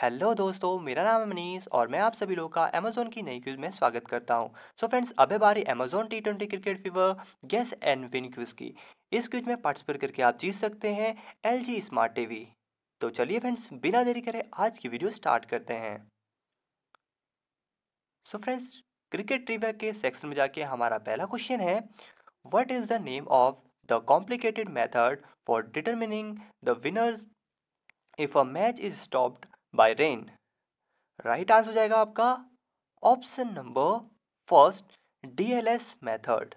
hello दोस्तों मेरा नाम है मनीष और मैं आप सभी लोगों का अमेजोन की नई क्यूज में स्वागत करता हूं सो फ्रेंड्स अब है बारी Amazon T twenty cricket fever guess and win quiz की इस क्यूज में पार्टिसिपेट करके आप जीत सकते हैं एल जी स्मार्ट टीवी तो चलिए फ्रेंड्स बिना देरी करें आज की वीडियो स्टार्ट करते हैं सो फ्रेंड्स क्रिकेट ट्रीवर के सेक्शन में जाके हमारा पहला क्वेश्चन है what is the name of the complicated method for determining the winners if a match is stopped by rain right answer हो जाएगा आपका option number first DLS method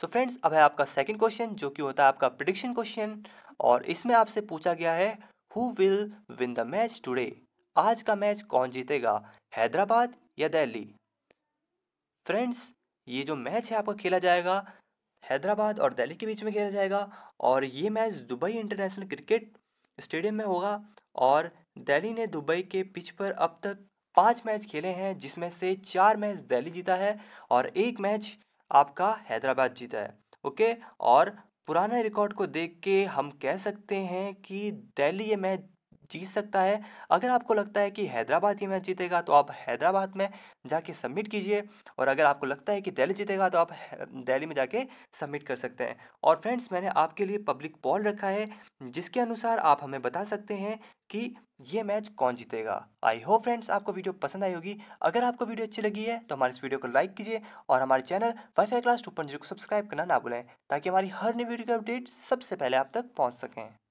so friends अब है आपका सेकंड क्वेश्चन जो कि होता है आपका प्रिडिक्शन क्वेश्चन और इसमें आपसे पूछा गया है who will win the match today आज का मैच कौन जीतेगा हैदराबाद या दिल्ली फ्रेंड्स ये जो मैच है आपका खेला जाएगा हैदराबाद और दिल्ली के बीच में खेला जाएगा और ये match Dubai international cricket stadium में होगा और दिल्ली ने दुबई के पिच पर अब तक पाँच मैच खेले हैं जिसमें से चार मैच दिल्ली जीता है और एक मैच आपका हैदराबाद जीता है ओके और पुराने रिकॉर्ड को देख के हम कह सकते हैं कि दिल्ली ये मैच जीत सकता है अगर आपको लगता है कि हैदराबाद ही मैच जीतेगा तो आप हैदराबाद में जाके सबमिट कीजिए और अगर आपको लगता है कि दिल्ली जीतेगा तो आप दिल्ली में जाके सबमिट कर सकते हैं और फ्रेंड्स मैंने आपके लिए पब्लिक पॉल रखा है जिसके अनुसार आप हमें बता सकते हैं कि ये मैच कौन जीतेगा आई होप फ्रेंड्स आपको वीडियो पसंद आई होगी अगर आपको वीडियो अच्छी लगी है तो हमारे इस वीडियो को लाइक कीजिए और हमारे channel wifi class two point zero को सब्सक्राइब करना ना भूलें ताकि हमारी हर नई वीडियो की अपडेट सबसे पहले आप तक पहुंच सकें